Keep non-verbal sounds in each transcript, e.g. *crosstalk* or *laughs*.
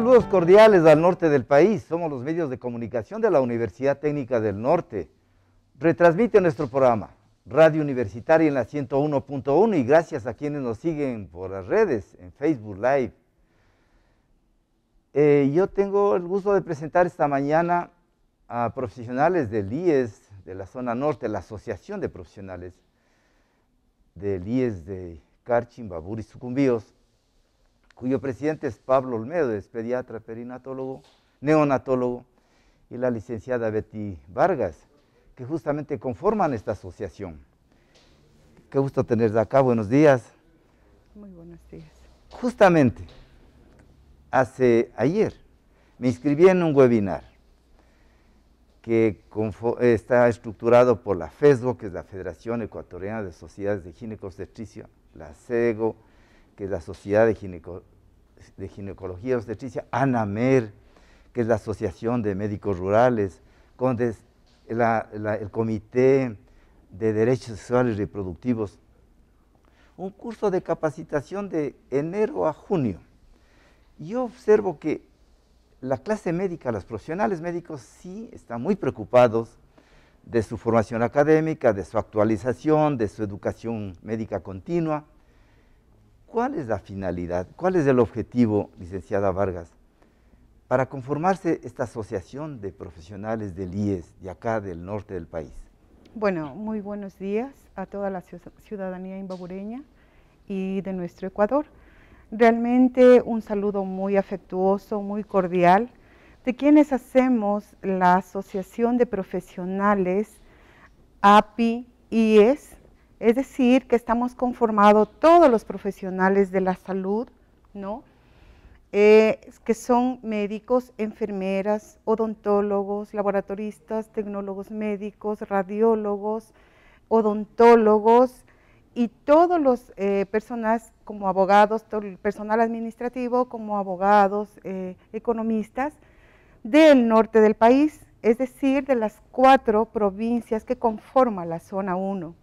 Saludos cordiales al norte del país. Somos los medios de comunicación de la Universidad Técnica del Norte. Retransmite nuestro programa, Radio Universitaria en la 101.1 y gracias a quienes nos siguen por las redes, en Facebook Live. Eh, yo tengo el gusto de presentar esta mañana a profesionales del IES de la zona norte, la Asociación de Profesionales del IES de Carchim, Babur y Sucumbíos, cuyo presidente es Pablo Olmedo, es pediatra perinatólogo, neonatólogo, y la licenciada Betty Vargas, que justamente conforman esta asociación. Qué gusto tenerla acá, buenos días. Muy buenos días. Justamente, hace ayer me inscribí en un webinar que está estructurado por la Facebook que es la Federación Ecuatoriana de Sociedades de Obstetricia, la CEGO, que es la Sociedad de, Ginecología y Obstetricia, ANAMER, que es la Asociación de Médicos Rurales, con el Comité de Derechos Sexuales y Reproductivos. Un curso de capacitación de enero a junio. Yo observo que la clase médica, los profesionales médicos sí están muy preocupados de su formación académica, de su actualización, de su educación médica continua. ¿Cuál es la finalidad? ¿Cuál es el objetivo, licenciada Vargas? Para conformarse esta asociación de profesionales del IES, de acá del norte del país. Bueno, muy buenos días a toda la ciudadanía imbabureña y de nuestro Ecuador. Realmente un saludo muy afectuoso, muy cordial, de quienes hacemos la Asociación de Profesionales API-IES es decir, que estamos conformados todos los profesionales de la salud, ¿no? Eh, que son médicos, enfermeras, odontólogos, laboratoristas, tecnólogos médicos, radiólogos, odontólogos y todos los eh, personas como abogados, el personal administrativo como abogados, eh, economistas del norte del país, es decir, de las cuatro provincias que conforman la zona 1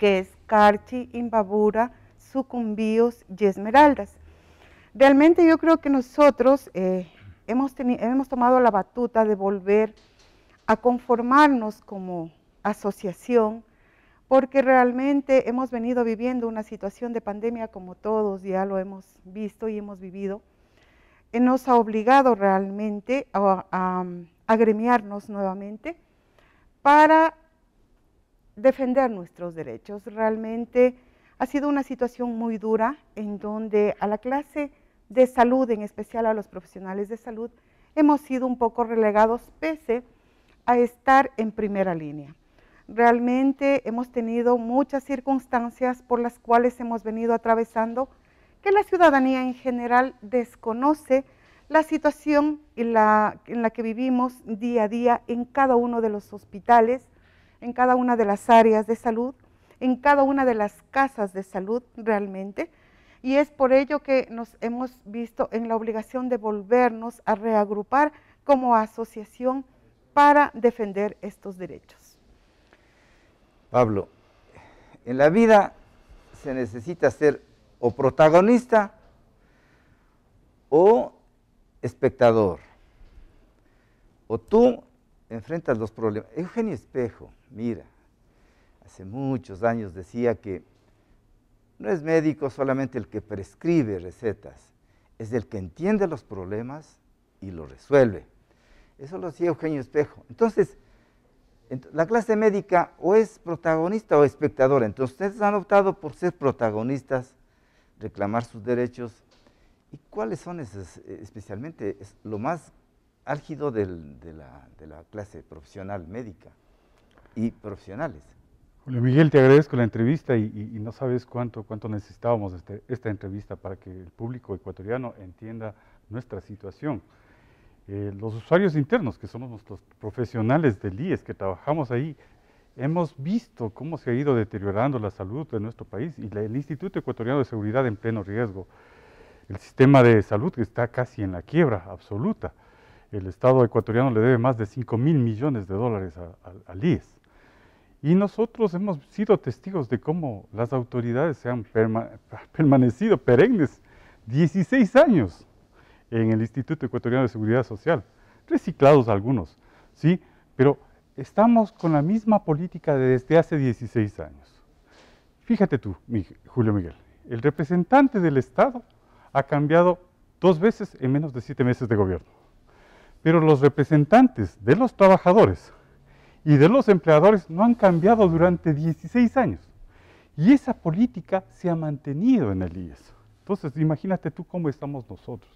que es Carchi, Imbabura, Sucumbíos y Esmeraldas. Realmente yo creo que nosotros eh, hemos, hemos tomado la batuta de volver a conformarnos como asociación, porque realmente hemos venido viviendo una situación de pandemia como todos, ya lo hemos visto y hemos vivido, nos ha obligado realmente a, a, a, agremiarnos nuevamente para defender nuestros derechos. Realmente ha sido una situación muy dura en donde a la clase de salud, en especial a los profesionales de salud, hemos sido un poco relegados pese a estar en primera línea. Realmente hemos tenido muchas circunstancias por las cuales hemos venido atravesando que la ciudadanía en general desconoce la situación en la, en la que vivimos día a día en cada uno de los hospitales, en cada una de las áreas de salud, en cada una de las casas de salud realmente. Y es por ello que nos hemos visto en la obligación de volvernos a reagrupar como asociación para defender estos derechos. Pablo, en la vida se necesita ser o protagonista o espectador. O tú enfrentas los problemas. Eugenio Espejo, mira, hace muchos años decía que no es médico solamente el que prescribe recetas, es el que entiende los problemas y los resuelve. Eso lo hacía Eugenio Espejo. Entonces, la clase médica o es protagonista o espectadora. Entonces, ustedes han optado por ser protagonistas, reclamar sus derechos. ¿Y cuáles son eh, especialmente, lo más álgido de la clase profesional médica? y profesionales. Julio Miguel, te agradezco la entrevista y, no sabes cuánto, cuánto necesitábamos este, esta entrevista para que el público ecuatoriano entienda nuestra situación. Eh, los usuarios internos, que somos nuestros profesionales del IES, que trabajamos ahí, hemos visto cómo se ha ido deteriorando la salud de nuestro país y el Instituto Ecuatoriano de Seguridad en pleno riesgo. El sistema de salud que está casi en la quiebra absoluta. El Estado ecuatoriano le debe más de 5 mil millones de dólares al IES. Y nosotros hemos sido testigos de cómo las autoridades se han permanecido perennes 16 años en el Instituto Ecuatoriano de Seguridad Social, reciclados algunos, ¿sí? Pero estamos con la misma política desde hace 16 años. Fíjate tú, Julio Miguel, el representante del Estado ha cambiado dos veces en menos de siete meses de gobierno. Pero los representantes de los trabajadores y de los empleadores no han cambiado durante 16 años. Y esa política se ha mantenido en el IES. Entonces, imagínate tú cómo estamos nosotros.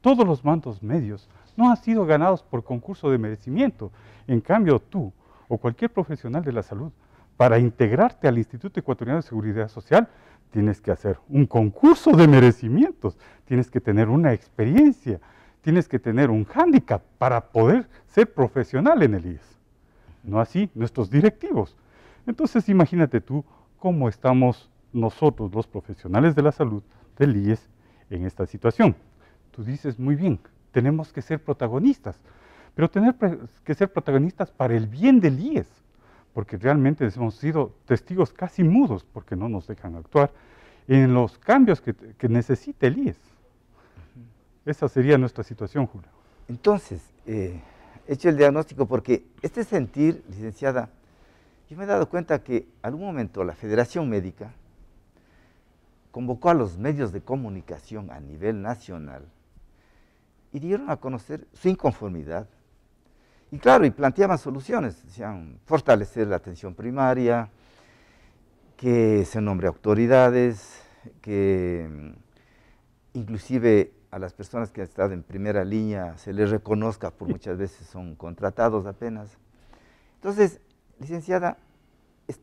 Todos los mandos medios no han sido ganados por concurso de merecimiento. En cambio, tú o cualquier profesional de la salud, para integrarte al Instituto Ecuatoriano de Seguridad Social, tienes que hacer un concurso de merecimientos, tienes que tener una experiencia, tienes que tener un hándicap para poder ser profesional en el IES no así nuestros directivos. Entonces imagínate tú cómo estamos nosotros los profesionales de la salud del IES en esta situación. Tú dices muy bien, tenemos que ser protagonistas, pero tener que ser protagonistas para el bien del IES, porque realmente hemos sido testigos casi mudos porque no nos dejan actuar en los cambios que, que necesita el IES. Esa sería nuestra situación, Julio. Entonces, eh, hecho el diagnóstico porque este sentir, licenciada, yo me he dado cuenta que algún momento la Federación Médica convocó a los medios de comunicación a nivel nacional y dieron a conocer su inconformidad. Y claro, y planteaban soluciones, decían fortalecer la atención primaria, que se nombre autoridades, que mm, inclusive a las personas que han estado en primera línea se les reconozca, por muchas veces son contratados apenas. Entonces, licenciada,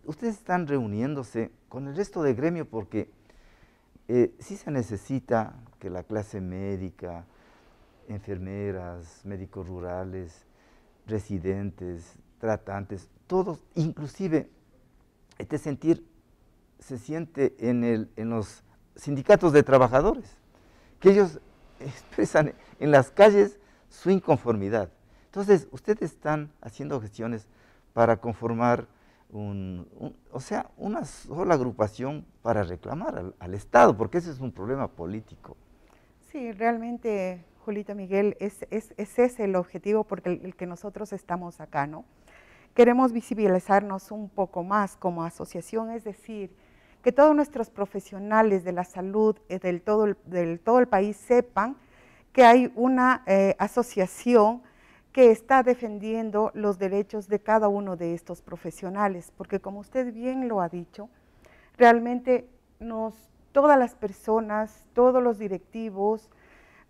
ustedes están reuniéndose con el resto del gremio porque eh, sí se necesita que la clase médica, enfermeras, médicos rurales, residentes, tratantes, todos, inclusive este sentir se siente en, el, en los sindicatos de trabajadores, que ellos expresan en las calles su inconformidad. Entonces, ustedes están haciendo gestiones para conformar o sea, una sola agrupación para reclamar al, Estado, porque ese es un problema político. Sí, realmente, Julito Miguel, es, es, ese el objetivo porque el, el, que nosotros estamos acá, ¿no? Queremos visibilizarnos un poco más como asociación, es decir, que todos nuestros profesionales de la salud eh, del, todo el, del todo el país sepan que hay una eh, asociación que está defendiendo los derechos de cada uno de estos profesionales, porque como usted bien lo ha dicho, realmente nos, todas las personas, todos los directivos,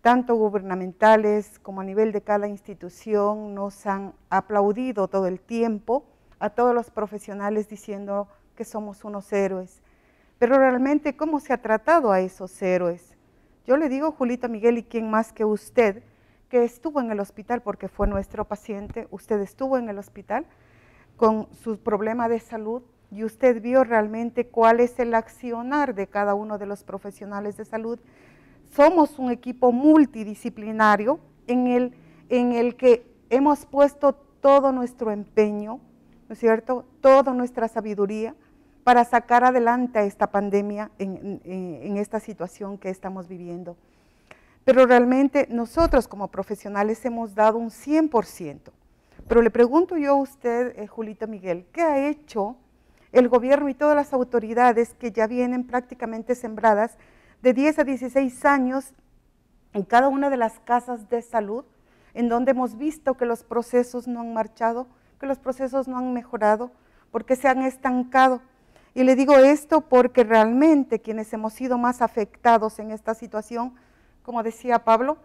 tanto gubernamentales como a nivel de cada institución, nos han aplaudido todo el tiempo a todos los profesionales diciendo que somos unos héroes, pero realmente, ¿cómo se ha tratado a esos héroes? Yo le digo, Julito Miguel, ¿y quién más que usted, que estuvo en el hospital porque fue nuestro paciente? Usted estuvo en el hospital con su problema de salud y usted vio realmente cuál es el accionar de cada uno de los profesionales de salud. Somos un equipo multidisciplinario en el, en el que hemos puesto todo nuestro empeño, ¿no es cierto? Toda nuestra sabiduría para sacar adelante esta pandemia en, esta situación que estamos viviendo. Pero realmente nosotros como profesionales hemos dado un 100%. Pero le pregunto yo a usted, eh, Julito Miguel, ¿qué ha hecho el gobierno y todas las autoridades que ya vienen prácticamente sembradas de 10 a 16 años en cada una de las casas de salud, en donde hemos visto que los procesos no han marchado, que los procesos no han mejorado, porque se han estancado? Y le digo esto porque realmente quienes hemos sido más afectados en esta situación, como decía Pablo,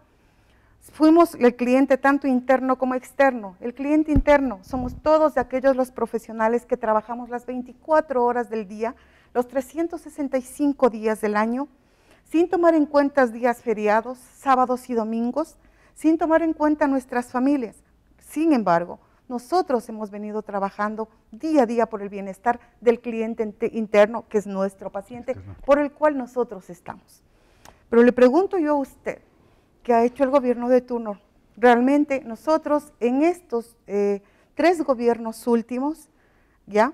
fuimos el cliente tanto interno como externo. El cliente interno somos todos aquellos los profesionales que trabajamos las 24 horas del día, los 365 días del año, sin tomar en cuenta días feriados, sábados y domingos, sin tomar en cuenta nuestras familias. Sin embargo, nosotros hemos venido trabajando día a día por el bienestar del cliente interno, que es nuestro paciente, por el cual nosotros estamos. Pero le pregunto yo a usted, ¿qué ha hecho el gobierno de turno? Realmente nosotros en estos eh, tres gobiernos últimos, ¿ya?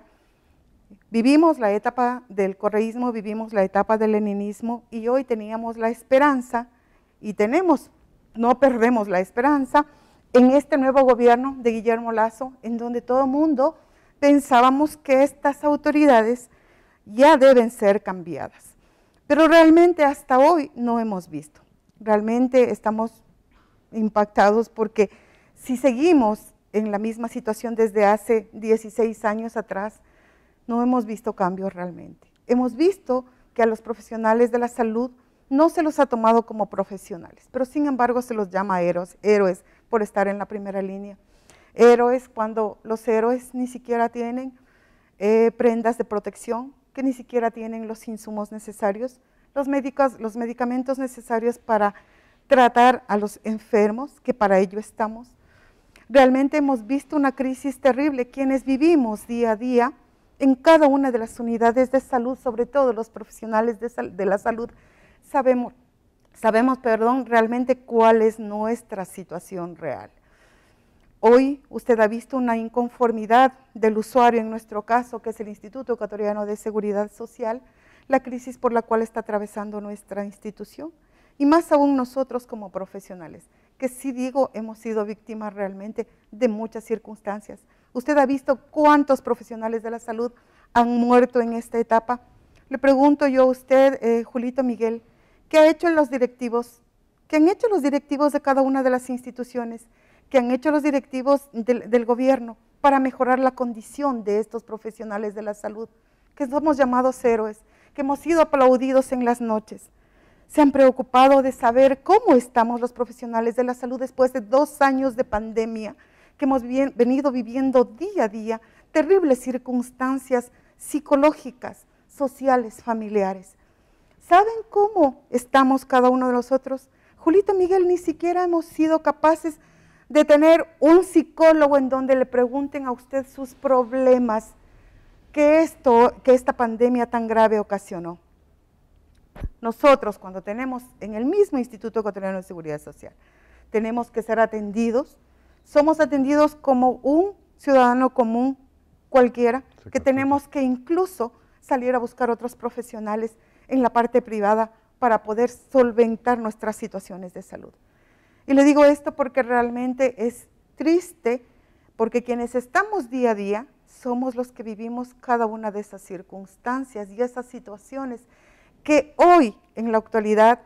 Vivimos la etapa del correísmo, vivimos la etapa del leninismo y hoy teníamos la esperanza y tenemos, no perdemos la esperanza en este nuevo gobierno de Guillermo Lazo, en donde todo el mundo pensábamos que estas autoridades ya deben ser cambiadas. Pero realmente hasta hoy no hemos visto. Realmente estamos impactados porque si seguimos en la misma situación desde hace 16 años atrás, no hemos visto cambios realmente. Hemos visto que a los profesionales de la salud no se los ha tomado como profesionales, pero sin embargo se los llama héroes, héroes por estar en la primera línea. Héroes cuando los héroes ni siquiera tienen eh, prendas de protección, que ni siquiera tienen los insumos necesarios, los, médicos, los medicamentos necesarios para tratar a los enfermos, que para ello estamos. Realmente hemos visto una crisis terrible, quienes vivimos día a día en cada una de las unidades de salud, sobre todo los profesionales de, de la salud, sabemos sabemos, perdón, realmente cuál es nuestra situación real. Hoy usted ha visto una inconformidad del usuario, en nuestro caso, que es el Instituto Ecuatoriano de Seguridad Social, la crisis por la cual está atravesando nuestra institución, y más aún nosotros como profesionales, que sí digo, hemos sido víctimas realmente de muchas circunstancias. Usted ha visto cuántos profesionales de la salud han muerto en esta etapa. Le pregunto yo a usted, eh, Julito Miguel, que ha hecho los directivos, que han hecho los directivos de cada una de las instituciones, que han hecho los directivos del, gobierno para mejorar la condición de estos profesionales de la salud, que somos llamados héroes, que hemos sido aplaudidos en las noches. Se han preocupado de saber cómo estamos los profesionales de la salud después de dos años de pandemia que hemos venido viviendo día a día, terribles circunstancias psicológicas, sociales, familiares. ¿Saben cómo estamos cada uno de nosotros? Julita Miguel ni siquiera hemos sido capaces de tener un psicólogo en donde le pregunten a usted sus problemas que, esto, que esta pandemia tan grave ocasionó. Nosotros, cuando tenemos en el mismo Instituto Ecuatoriano de Seguridad Social, tenemos que ser atendidos, somos atendidos como un ciudadano común cualquiera, que tenemos que incluso salir a buscar otros profesionales en la parte privada para poder solventar nuestras situaciones de salud. Y le digo esto porque realmente es triste, porque quienes estamos día a día somos los que vivimos cada una de esas circunstancias y esas situaciones que hoy en la actualidad,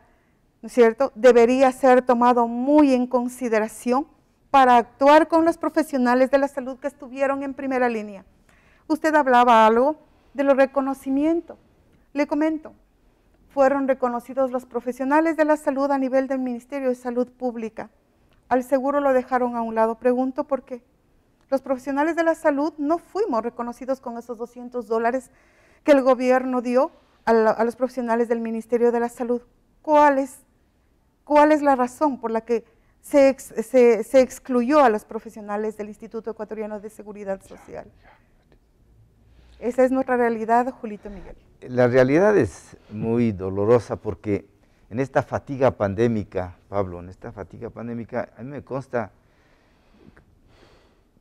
¿no es cierto?, debería ser tomado muy en consideración para actuar con los profesionales de la salud que estuvieron en primera línea. Usted hablaba algo de los reconocimientos. Le comento, fueron reconocidos los profesionales de la salud a nivel del Ministerio de Salud Pública. Al seguro lo dejaron a un lado. Pregunto por qué. Los profesionales de la salud no fuimos reconocidos con esos 200 dólares que el gobierno dio a, los profesionales del Ministerio de la Salud. ¿Cuál es, la razón por la que se, excluyó a los profesionales del Instituto Ecuatoriano de Seguridad Social? Esa es nuestra realidad, Julito Miguel. La realidad es muy dolorosa porque en esta fatiga pandémica, Pablo, en esta fatiga pandémica, a mí me consta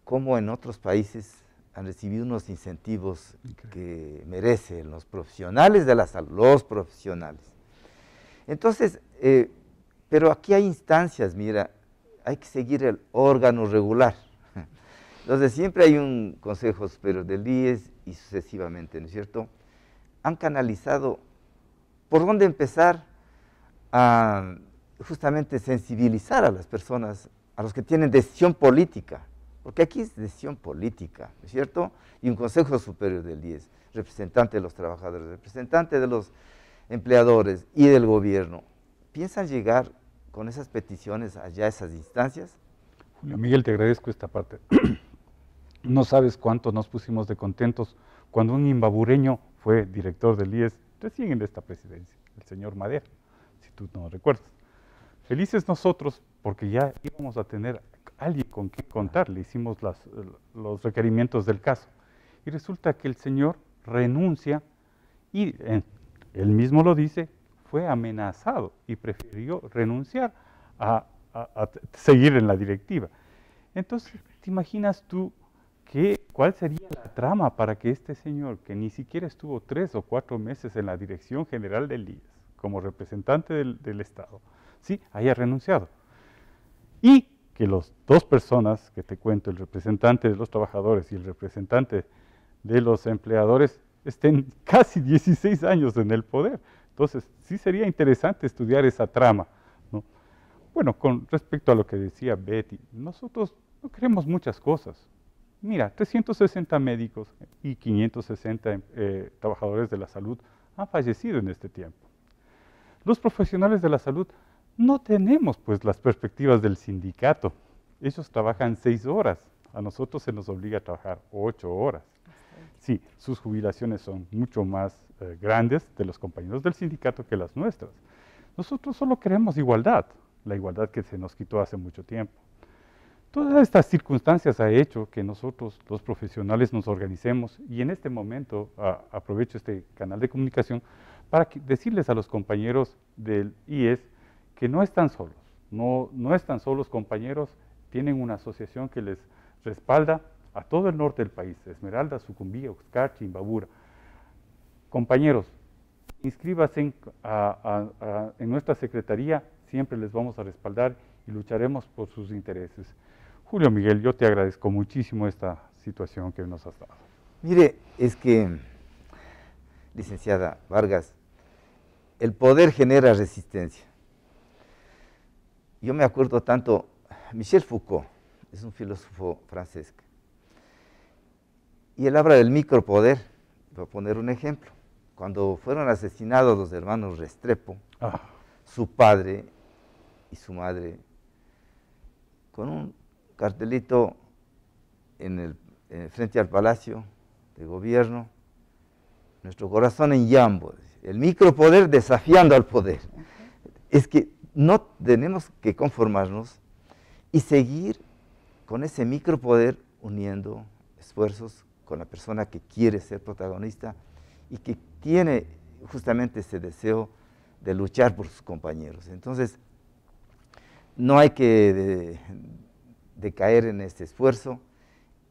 cómo en otros países han recibido unos incentivos que merecen los profesionales de la salud, los profesionales. Entonces, eh, pero aquí hay instancias, mira, hay que seguir el órgano regular. *laughs* Entonces, siempre hay un consejo superior del IES y sucesivamente, ¿no es cierto? Han canalizado por dónde empezar a justamente sensibilizar a las personas, a los que tienen decisión política, porque aquí es decisión política, ¿no es cierto? Y un Consejo Superior del 10, representante de los trabajadores, representante de los empleadores y del gobierno. ¿Piensan llegar con esas peticiones allá a esas instancias? Julio Miguel, te agradezco esta parte. No sabes cuánto nos pusimos de contentos cuando un imbabureño fue director del IES recién en esta presidencia, el señor Madera, si tú no recuerdas. Felices nosotros porque ya íbamos a tener alguien con quien contar, le hicimos los requerimientos del caso. Y resulta que el señor renuncia y eh, él mismo lo dice, fue amenazado y prefirió renunciar a, a seguir en la directiva. Entonces, ¿te imaginas tú ¿Cuál sería la trama para que este señor, que ni siquiera estuvo tres o cuatro meses en la dirección general del IES, como representante del, Estado, ¿sí? haya renunciado? Y que las dos personas que te cuento, el representante de los trabajadores y el representante de los empleadores, estén *laughs* casi 16 años en el poder. Entonces, sí sería interesante estudiar esa trama. ¿no? Bueno, con respecto a lo que decía Betty, nosotros no queremos muchas cosas mira, 360 médicos y 560 em, eh, trabajadores de la salud han fallecido en este tiempo. Los profesionales de la salud no tenemos pues las perspectivas del sindicato. Ellos trabajan seis horas, a nosotros se nos obliga a trabajar ocho horas. Sí, sus jubilaciones son mucho más eh, grandes de los compañeros del sindicato que las nuestras. Nosotros solo queremos igualdad, la igualdad que se nos quitó hace mucho tiempo. Todas estas circunstancias ha hecho que nosotros, los profesionales, nos organicemos y en este momento aprovecho este canal de comunicación para decirles a los compañeros del IES que no están solos, no, están solos compañeros, tienen una asociación que les respalda a todo el norte del país, Esmeralda, Sucumbí, Oxcar, Chimbabura. Compañeros, inscríbanse en nuestra secretaría, siempre les vamos a respaldar y lucharemos por sus intereses. Julio Miguel, yo te agradezco muchísimo esta situación que nos has dado. Mire, es que, licenciada Vargas, el poder genera resistencia. Yo me acuerdo tanto, Michel Foucault es un filósofo francés, y él habla del micropoder, voy a poner un ejemplo. Cuando fueron asesinados los hermanos Restrepo, ah. su padre y su madre, con un cartelito en el, eh, frente al Palacio de Gobierno, nuestro corazón en Yambo, el micropoder desafiando al poder. Es que no tenemos que conformarnos y seguir con ese micropoder uniendo esfuerzos con la persona que quiere ser protagonista y que tiene justamente ese deseo de luchar por sus compañeros. Entonces, no hay que de caer en este esfuerzo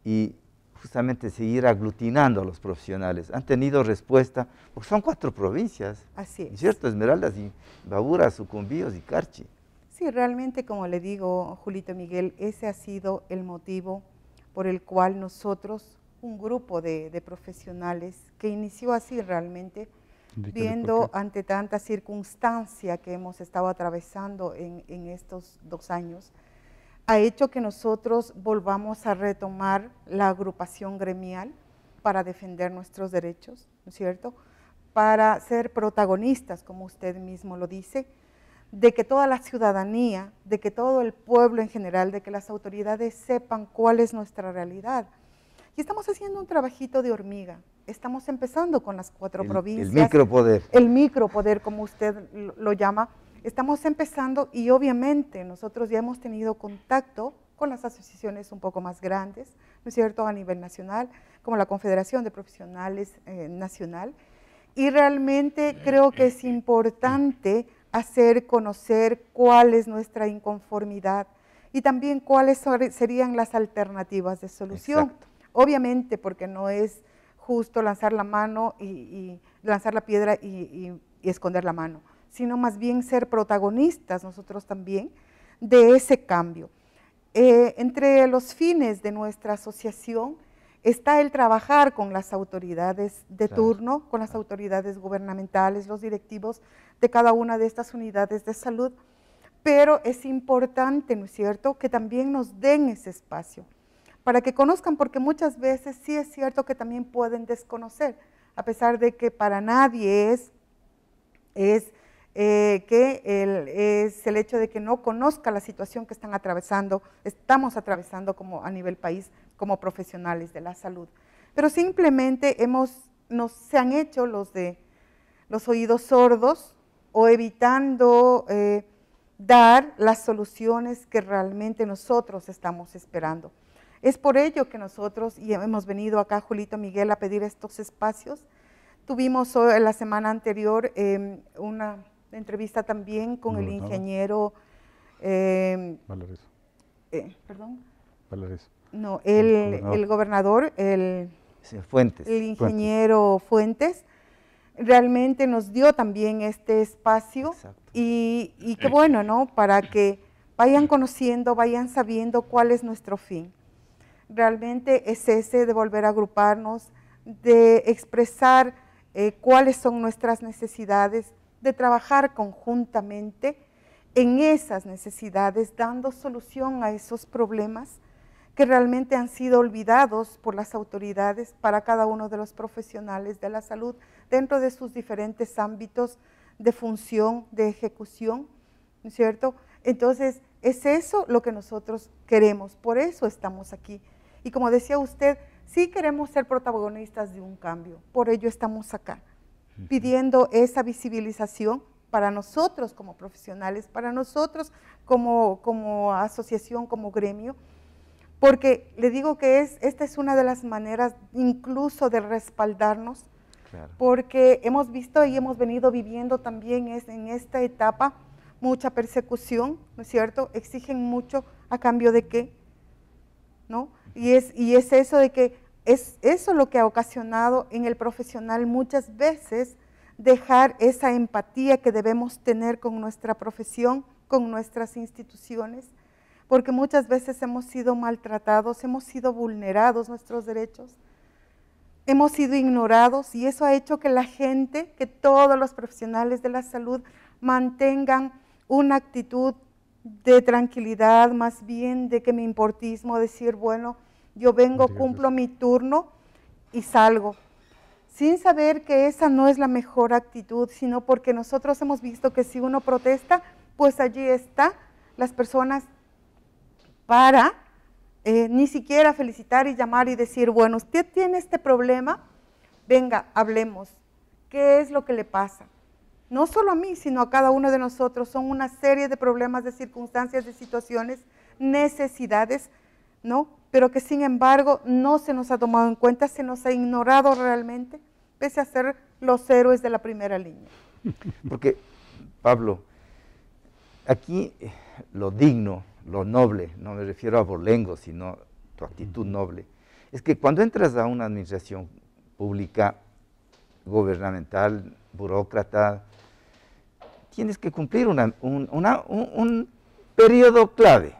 y justamente seguir aglutinando a los profesionales. Han tenido respuesta, porque son cuatro provincias. Así ¿Cierto? Esmeraldas y Babura, Sucumbíos y Carchi. Sí, realmente, como le digo, Julito Miguel, ese ha sido el motivo por el cual nosotros, un grupo de, profesionales que inició así realmente, viendo ante tanta circunstancia que hemos estado atravesando en estos dos años, ha hecho que nosotros volvamos a retomar la agrupación gremial para defender nuestros derechos, ¿no es cierto? Para ser protagonistas, como usted mismo lo dice, de que toda la ciudadanía, de que todo el pueblo en general, de que las autoridades sepan cuál es nuestra realidad. Y estamos haciendo un trabajito de hormiga. Estamos empezando con las cuatro provincias. El micropoder. El micropoder, como usted lo llama, Estamos empezando y obviamente nosotros ya hemos tenido contacto con las asociaciones un poco más grandes, ¿no es cierto?, a nivel nacional, como la Confederación de Profesionales eh, Nacional. Y realmente creo que es importante hacer conocer cuál es nuestra inconformidad y también cuáles serían las alternativas de solución. Obviamente, porque no es justo lanzar la mano y, lanzar la piedra y, esconder la mano sino más bien ser protagonistas nosotros también de ese cambio. Eh, entre los fines de nuestra asociación está el trabajar con las autoridades de turno, con las autoridades gubernamentales, los directivos de cada una de estas unidades de salud, pero es importante, ¿no es cierto?, que también nos den ese espacio para que conozcan, porque muchas veces sí es cierto que también pueden desconocer, a pesar de que para nadie es, es eh, que el, es el hecho de que no conozca la situación que están atravesando, estamos atravesando como a nivel país como profesionales de la salud. Pero simplemente hemos, nos, se han hecho los de los oídos sordos o evitando eh, dar las soluciones que realmente nosotros estamos esperando. Es por ello que nosotros, y hemos venido acá, Julito Miguel, a pedir estos espacios. Tuvimos la semana anterior em, una entrevista también con el ingeniero... Em, eh, ¿Perdón? Valerizo. No, el, gobernador, el, Fuentes. el ingeniero Fuentes. realmente nos dio también este espacio y, y, qué bueno, ¿no? Para que vayan conociendo, vayan sabiendo cuál es nuestro fin. Realmente es ese de volver a agruparnos, de expresar eh, cuáles son nuestras necesidades, de trabajar conjuntamente en esas necesidades, dando solución a esos problemas que realmente han sido olvidados por las autoridades para cada uno de los profesionales de la salud dentro de sus diferentes ámbitos de función, de ejecución, es cierto? Entonces, es eso lo que nosotros queremos, por eso estamos aquí. Y como decía usted, sí queremos ser protagonistas de un cambio, por ello estamos acá pidiendo esa visibilización para nosotros como profesionales, para nosotros como, como asociación, como gremio, porque le digo que es, esta es una de las maneras incluso de respaldarnos, porque hemos visto y hemos venido viviendo también es, en esta etapa mucha persecución, ¿no es cierto? Exigen mucho a cambio de qué, ¿no? Y es, y es eso de que es eso lo que ha ocasionado en el profesional muchas veces dejar esa empatía que debemos tener con nuestra profesión, con nuestras instituciones, porque muchas veces hemos sido maltratados, hemos sido vulnerados nuestros derechos, hemos sido ignorados y eso ha hecho que la gente, que todos los profesionales de la salud mantengan una actitud de tranquilidad, más bien de que me importismo, decir, bueno, yo vengo, cumplo mi turno y salgo. Sin saber que esa no es la mejor actitud, sino porque nosotros hemos visto que si uno protesta, pues allí está las personas para eh, ni siquiera felicitar y llamar y decir, bueno, usted tiene este problema, venga, hablemos. ¿Qué es lo que le pasa? No solo a mí, sino a cada uno de nosotros. Son una serie de problemas, de circunstancias, de situaciones, necesidades, ¿no? pero que sin embargo no se nos ha tomado en cuenta, se nos ha ignorado realmente, pese a ser los héroes de la primera línea. *laughs* Porque, Pablo, aquí eh, lo digno, lo noble, no me refiero a Bolengo, sino tu actitud noble, es que cuando entras a una administración pública, gubernamental, burócrata, tienes que cumplir un periodo clave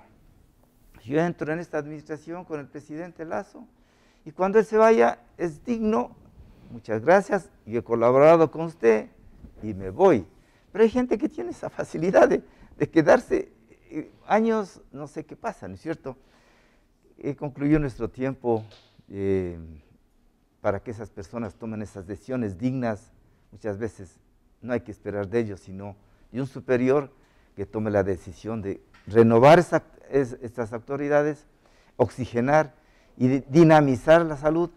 yo entro en esta administración con el presidente Lazo y cuando él se vaya es digno, muchas gracias, yo he colaborado con usted y me voy. Pero hay gente que tiene esa facilidad de, quedarse eh, años, no sé qué pasa, ¿no es cierto? He concluido nuestro tiempo eh, para que esas personas tomen esas decisiones dignas. Muchas veces no hay que esperar de ellos, sino de un superior que tome la decisión de renovar esa, es, estas autoridades, oxigenar y dinamizar la salud.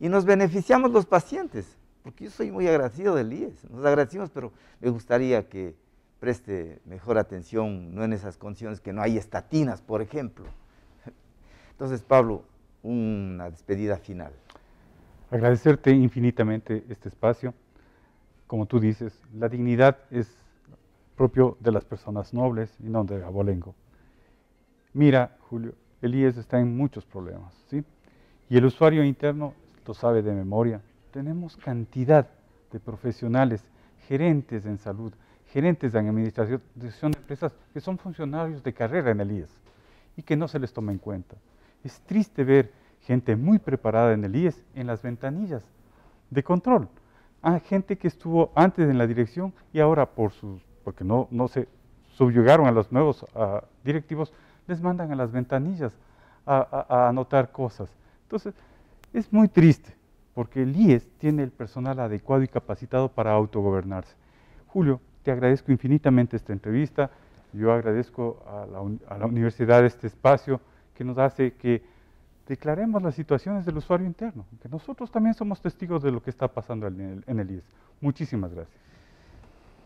Y nos beneficiamos los pacientes, porque yo soy muy agradecido del IES, nos agradecimos, pero me gustaría que preste mejor atención, no en esas condiciones que no hay estatinas, por ejemplo. Entonces, Pablo, una despedida final. Agradecerte infinitamente este espacio. Como tú dices, la dignidad es propio de las personas nobles y no de abolengo mira, Julio, el IES está en muchos problemas, ¿sí? Y el usuario interno lo sabe de memoria. Tenemos cantidad de profesionales, gerentes en salud, gerentes en administración de empresas que son funcionarios de carrera en el IES y que no se les toma en cuenta. Es triste ver gente muy preparada en el IES en las ventanillas de control. Hay gente que estuvo antes en la dirección y ahora porque no, se subyugaron a los nuevos directivos, les mandan a las ventanillas a, anotar cosas. Entonces, es muy triste, porque el IES tiene el personal adecuado y capacitado para autogobernarse. Julio, te agradezco infinitamente esta entrevista, yo agradezco a la, universidad este espacio que nos hace que declaremos las situaciones del usuario interno, que nosotros también somos testigos de lo que está pasando en el, IES. Muchísimas gracias.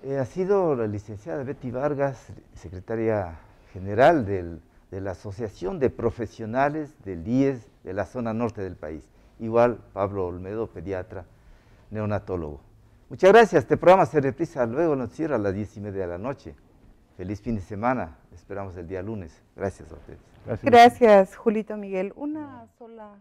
Eh, ha sido la licenciada Betty Vargas, secretaria general del de la Asociación de Profesionales del IES de la zona norte del país. Igual Pablo Olmedo, pediatra, neonatólogo. Muchas gracias. Este programa se reprisa luego nos cierra a las diez y media de la noche. Feliz fin de semana. Esperamos el día lunes. Gracias a ustedes. Gracias, Julito Miguel. Una sola.